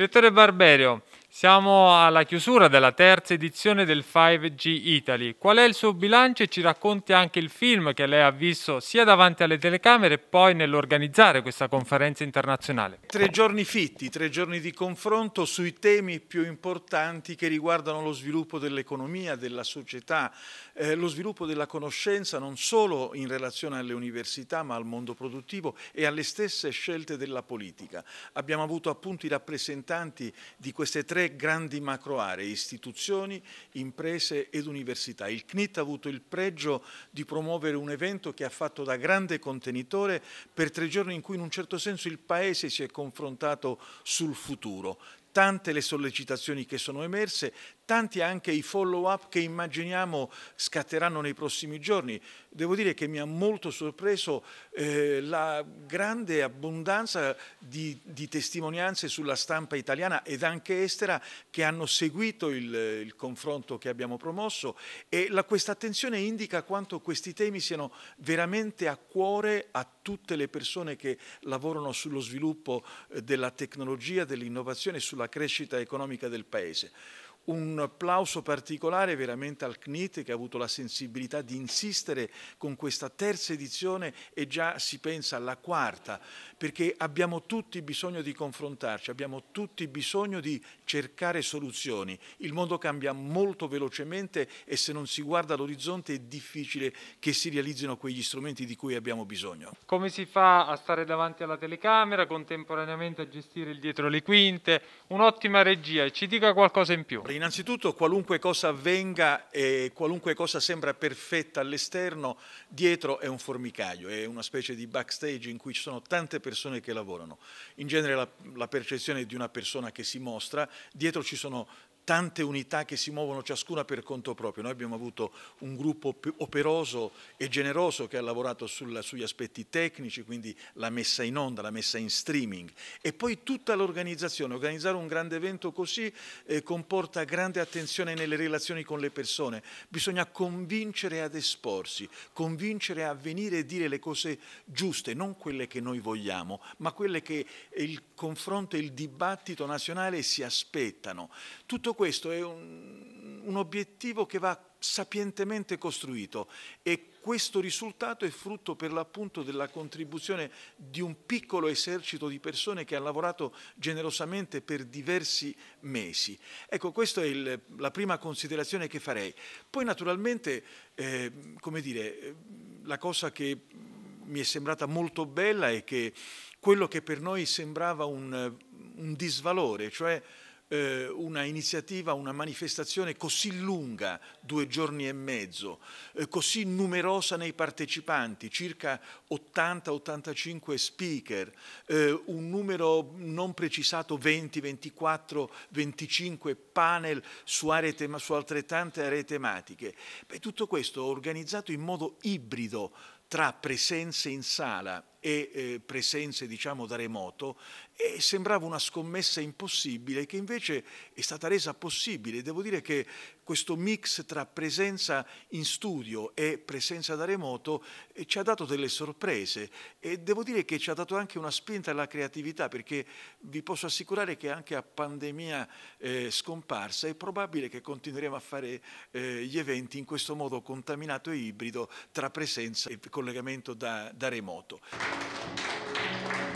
Direttore Barberio, siamo alla chiusura della terza edizione del 5G Italy. Qual è il suo bilancio e ci racconti anche il film che lei ha visto sia davanti alle telecamere e poi nell'organizzare questa conferenza internazionale? Tre giorni fitti, tre giorni di confronto sui temi più importanti che riguardano lo sviluppo dell'economia, della società, eh, lo sviluppo della conoscenza non solo in relazione alle università ma al mondo produttivo e alle stesse scelte della politica. Abbiamo avuto appunto i rappresentanti di queste tre tre grandi macro aree, istituzioni, imprese ed università. Il CNIT ha avuto il pregio di promuovere un evento che ha fatto da grande contenitore per tre giorni in cui in un certo senso il Paese si è confrontato sul futuro tante le sollecitazioni che sono emerse, tanti anche i follow-up che immaginiamo scatteranno nei prossimi giorni. Devo dire che mi ha molto sorpreso eh, la grande abbondanza di, di, testimonianze sulla stampa italiana ed anche estera che hanno seguito il, il confronto che abbiamo promosso e questa attenzione indica quanto questi temi siano veramente a cuore a tutte le persone che lavorano sullo sviluppo eh, della tecnologia, dell'innovazione sulla sulla crescita economica del Paese. Un applauso particolare veramente al CNIT che ha avuto la sensibilità di insistere con questa terza edizione e già si pensa alla quarta, perché abbiamo tutti bisogno di confrontarci, abbiamo tutti bisogno di cercare soluzioni. Il mondo cambia molto velocemente e se non si guarda all'orizzonte è difficile che si realizzino quegli strumenti di cui abbiamo bisogno. Come si fa a stare davanti alla telecamera, contemporaneamente a gestire il dietro le quinte? Un'ottima regia e ci dica qualcosa in più sempre. Innanzitutto qualunque cosa avvenga e qualunque cosa sembra perfetta all'esterno, dietro è un formicaio, è una specie di backstage in cui ci sono tante persone che lavorano. In genere la, la percezione di una persona che si mostra, dietro ci sono tante unità che si muovono ciascuna per conto proprio. Noi abbiamo avuto un gruppo operoso e generoso che ha lavorato sulla, sugli aspetti tecnici, quindi la messa in onda, la messa in streaming e poi tutta l'organizzazione. Organizzare un grande evento così eh, comporta grande attenzione nelle relazioni con le persone. Bisogna convincere ad esporsi, convincere a venire e dire le cose giuste, non quelle che noi vogliamo, ma quelle che il confronto e il dibattito nazionale si aspettano. Tutto tutto questo è un, un obiettivo che va sapientemente costruito e questo risultato è frutto per l'appunto della contribuzione di un piccolo esercito di persone che ha lavorato generosamente per diversi mesi. Ecco, questa è il, la prima considerazione che farei. Poi naturalmente, eh, come dire, la cosa che mi è sembrata molto bella è che quello che per noi sembrava un, un disvalore, cioè eh, una iniziativa, una manifestazione così lunga, due giorni e mezzo, eh, così numerosa nei partecipanti, circa 80-85 speaker, eh, un numero non precisato 20, 24, 25 panel su, tema, su altrettante aree tematiche. Beh, tutto questo organizzato in modo ibrido tra presenze in sala e eh, presenze diciamo da remoto e sembrava una scommessa impossibile che invece è stata resa possibile. Devo dire che questo mix tra presenza in studio e presenza da remoto eh, ci ha dato delle sorprese e devo dire che ci ha dato anche una spinta alla creatività perché vi posso assicurare che anche a pandemia eh, scomparsa è probabile che continueremo a fare eh, gli eventi in questo modo contaminato e ibrido tra presenza e collegamento da, da remoto. Obrigado.